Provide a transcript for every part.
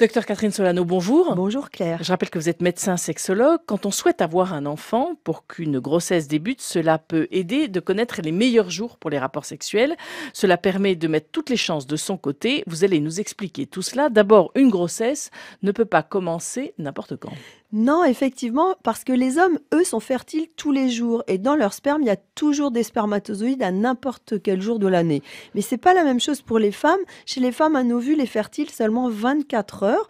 Docteur Catherine Solano, bonjour. Bonjour Claire. Je rappelle que vous êtes médecin sexologue. Quand on souhaite avoir un enfant, pour qu'une grossesse débute, cela peut aider de connaître les meilleurs jours pour les rapports sexuels. Cela permet de mettre toutes les chances de son côté. Vous allez nous expliquer tout cela. D'abord, une grossesse ne peut pas commencer n'importe quand. Non, effectivement, parce que les hommes, eux, sont fertiles tous les jours et dans leur sperme, il y a toujours des spermatozoïdes à n'importe quel jour de l'année. Mais c'est pas la même chose pour les femmes. Chez les femmes, un ovule est fertile seulement 24 heures.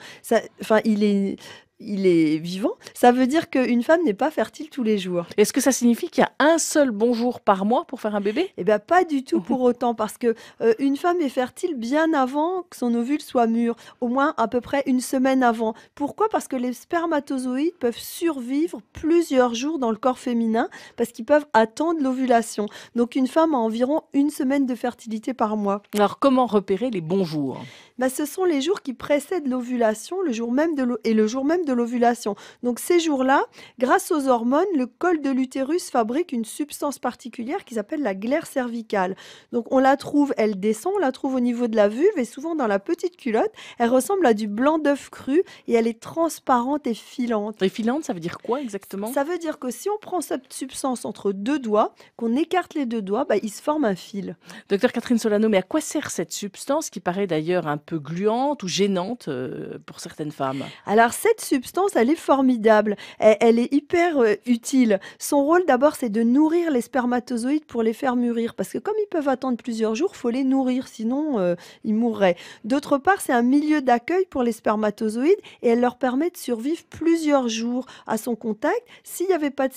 enfin, il est il est vivant, ça veut dire qu'une femme n'est pas fertile tous les jours. Est-ce que ça signifie qu'il y a un seul bonjour par mois pour faire un bébé Eh bien, pas du tout pour autant, parce que euh, une femme est fertile bien avant que son ovule soit mûr, au moins à peu près une semaine avant. Pourquoi Parce que les spermatozoïdes peuvent survivre plusieurs jours dans le corps féminin, parce qu'ils peuvent attendre l'ovulation. Donc, une femme a environ une semaine de fertilité par mois. Alors, comment repérer les bons jours ben, Ce sont les jours qui précèdent l'ovulation, le jour même de et le jour même de l'ovulation. Donc ces jours-là, grâce aux hormones, le col de l'utérus fabrique une substance particulière qui s'appelle la glaire cervicale. Donc on la trouve, elle descend, on la trouve au niveau de la vulve et souvent dans la petite culotte. Elle ressemble à du blanc d'œuf cru et elle est transparente et filante. Et filante, ça veut dire quoi exactement Ça veut dire que si on prend cette substance entre deux doigts, qu'on écarte les deux doigts, bah, il se forme un fil. Docteur Catherine Solano, mais à quoi sert cette substance qui paraît d'ailleurs un peu gluante ou gênante euh, pour certaines femmes Alors cette substance substance, elle est formidable. Elle, est hyper euh, utile. Son rôle, d'abord, c'est de nourrir les spermatozoïdes pour les faire mûrir. Parce que comme ils peuvent attendre plusieurs jours, faut les nourrir, sinon euh, ils mourraient. D'autre part, c'est un milieu d'accueil pour les spermatozoïdes et elle leur permet de survivre plusieurs jours à son contact. S'il n'y avait pas de,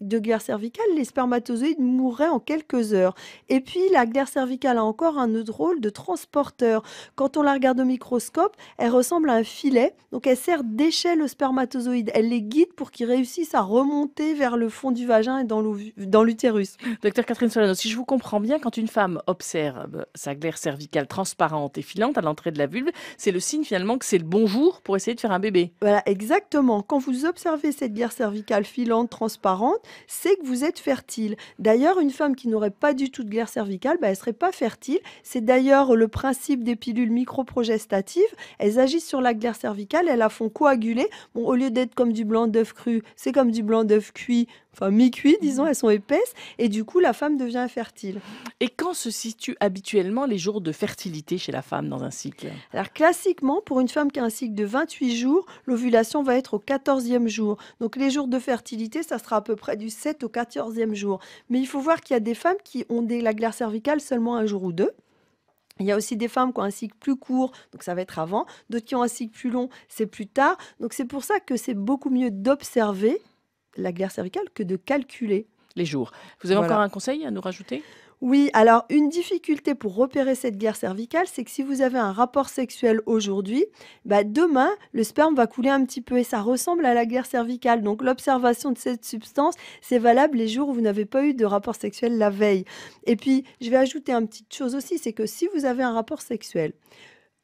de glaire cervicale, les spermatozoïdes mourraient en quelques heures. Et puis, la guerre cervicale a encore un autre rôle de transporteur. Quand on la regarde au microscope, elle ressemble à un filet. Donc, elle sert d'échelle le spermatozoïde. Elle les guide pour qu'ils réussissent à remonter vers le fond du vagin et dans l'utérus. Docteur Catherine Solano, si je vous comprends bien, quand une femme observe euh, sa glaire cervicale transparente et filante à l'entrée de la vulve, c'est le signe finalement que c'est le bon jour pour essayer de faire un bébé. Voilà, exactement. Quand vous observez cette glaire cervicale filante, transparente, c'est que vous êtes fertile. D'ailleurs, une femme qui n'aurait pas du tout de glaire cervicale, bah, elle ne serait pas fertile. C'est d'ailleurs le principe des pilules microprogestatives. Elles agissent sur la glaire cervicale, elles la font coaguler Bon, au lieu d'être comme du blanc d'œuf cru, c'est comme du blanc d'œuf cuit, enfin mi-cuit, disons, elles sont épaisses. Et du coup, la femme devient infertile. Et quand se situent habituellement les jours de fertilité chez la femme dans un cycle Alors, classiquement, pour une femme qui a un cycle de 28 jours, l'ovulation va être au 14e jour. Donc, les jours de fertilité, ça sera à peu près du 7 au 14e jour. Mais il faut voir qu'il y a des femmes qui ont des, la glaire cervicale seulement un jour ou deux. Il y a aussi des femmes qui ont un cycle plus court, donc ça va être avant, d'autres qui ont un cycle plus long, c'est plus tard. Donc c'est pour ça que c'est beaucoup mieux d'observer la glaire cervicale que de calculer les jours. Vous avez encore un conseil à nous rajouter oui, alors une difficulté pour repérer cette guerre cervicale, c'est que si vous avez un rapport sexuel aujourd'hui, bah, demain, le sperme va couler un petit peu et ça ressemble à la guerre cervicale. Donc l'observation de cette substance, c'est valable les jours où vous n'avez pas eu de rapport sexuel la veille. Et puis, je vais ajouter une petite chose aussi, c'est que si vous avez un rapport sexuel,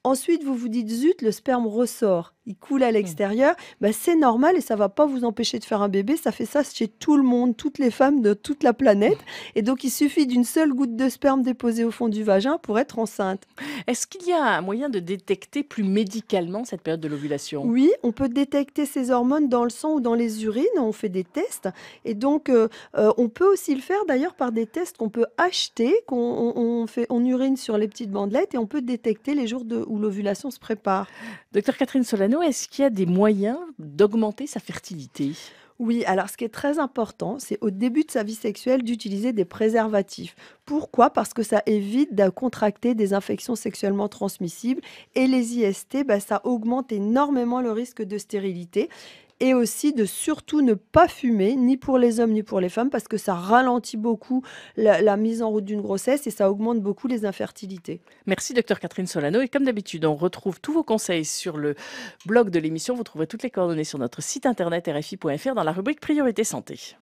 Ensuite, vous vous dites zut, le sperme ressort, il coule à hmm. l'extérieur. Bah, c'est normal et ça va pas vous empêcher de faire un bébé. Ça fait ça chez tout le monde, toutes les femmes de toute la planète. Et donc, il suffit d'une seule goutte de sperme déposée au fond du vagin pour être enceinte. Est-ce qu'il y a un moyen de détecter plus médicalement cette période de l'ovulation Oui, on peut détecter ces hormones dans le sang ou dans les urines. On fait des tests. Et donc, euh, euh, on peut aussi le faire d'ailleurs par des tests qu'on peut acheter, qu'on fait, on urine sur les petites bandelettes et on peut détecter les jours de, l'ovulation se prépare. Docteur Catherine Solano, est-ce qu'il y a des moyens d'augmenter sa fertilité oui, alors ce qui est très important, c'est au début de sa vie sexuelle d'utiliser des préservatifs. Pourquoi Parce que ça évite de contracter des infections sexuellement transmissibles et les IST, ben, ça augmente énormément le risque de stérilité et aussi de surtout ne pas fumer, ni pour les hommes ni pour les femmes, parce que ça ralentit beaucoup la, la mise en route d'une grossesse et ça augmente beaucoup les infertilités. Merci, docteur Catherine Solano. Et comme d'habitude, on retrouve tous vos conseils sur le blog de l'émission. Vous trouverez toutes les coordonnées sur notre site internet rfi.fr dans la rubrique Priorité Santé.